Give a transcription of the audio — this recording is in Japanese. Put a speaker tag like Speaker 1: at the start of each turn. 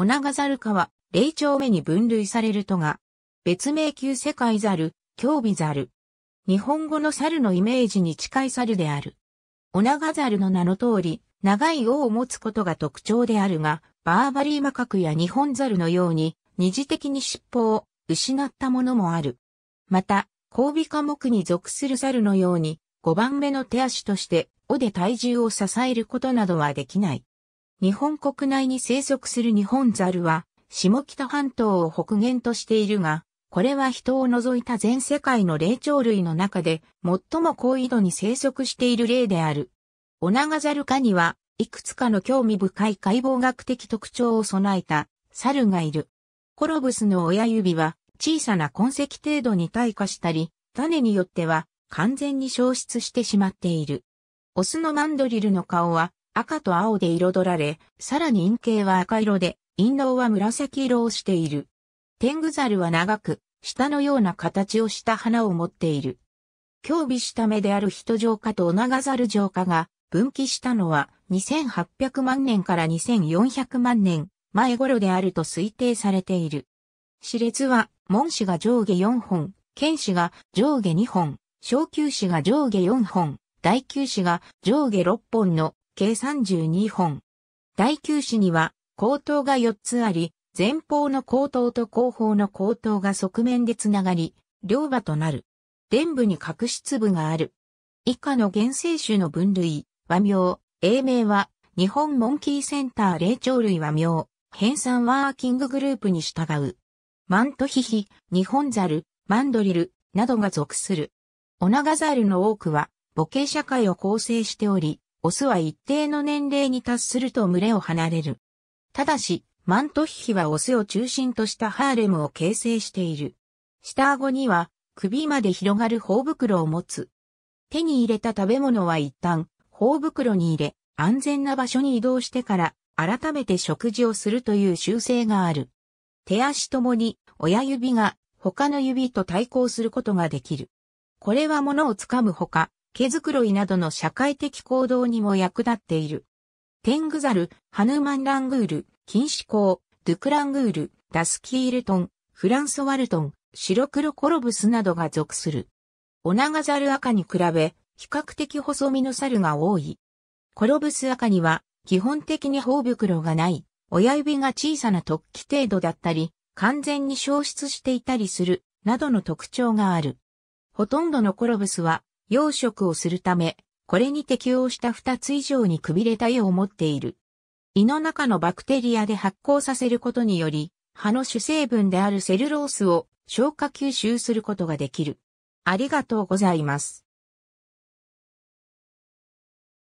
Speaker 1: オナガザル科は、霊長目に分類されるとが、別名級世界ザル、京美ザル。日本語の猿のイメージに近い猿である。オナガザルの名の通り、長い尾を持つことが特徴であるが、バーバリーマカクや日本ザルのように、二次的に尻尾を失ったものもある。また、交尾科目に属する猿のように、5番目の手足として、尾で体重を支えることなどはできない。日本国内に生息する日本ザルは、下北半島を北限としているが、これは人を除いた全世界の霊長類の中で最も高緯度に生息している例である。オナガザル科には、いくつかの興味深い解剖学的特徴を備えた猿がいる。コロブスの親指は小さな痕跡程度に退化したり、種によっては完全に消失してしまっている。オスのマンドリルの顔は赤と青で彩られ、さらに陰形は赤色で、陰嚢は紫色をしている。天狗猿は長く、舌のような形をした花を持っている。競尾した目である人浄化と長猿浄化が分岐したのは2800万年から2400万年前頃であると推定されている。熾列は、門氏が上下4本、剣歯が上下2本、小球歯が上下4本、大球歯が上下6本の計32本。第9子には、口頭が4つあり、前方の口頭と後方の口頭が側面でつながり、両馬となる。伝部に角質部がある。以下の原生種の分類、和名、英名は、日本モンキーセンター霊長類和名、編纂ワーキンググループに従う。マントヒヒ、ニホンザル、マンドリル、などが属する。オナガザルの多くは、母系社会を構成しており、オスは一定の年齢に達すると群れを離れる。ただし、マントヒヒはオスを中心としたハーレムを形成している。下顎には首まで広がる頬袋を持つ。手に入れた食べ物は一旦頬袋に入れ、安全な場所に移動してから改めて食事をするという習性がある。手足ともに親指が他の指と対抗することができる。これは物をつかむほか、毛づくろいなどの社会的行動にも役立っている。テングザル、ハヌーマンラングール、キンシコウ、ドゥクラングール、ダスキールトン、フランソワルトン、白黒コロブスなどが属する。オナガザル赤に比べ、比較的細身の猿が多い。コロブス赤には、基本的に頬袋がない、親指が小さな突起程度だったり、完全に消失していたりする、などの特徴がある。ほとんどのコロブスは、養殖をするため、これに適応した2つ以上にくびれた絵を持っている。胃の中のバクテリアで発酵させることにより、葉の主成分であるセルロースを消化吸収することができる。ありがとうございます。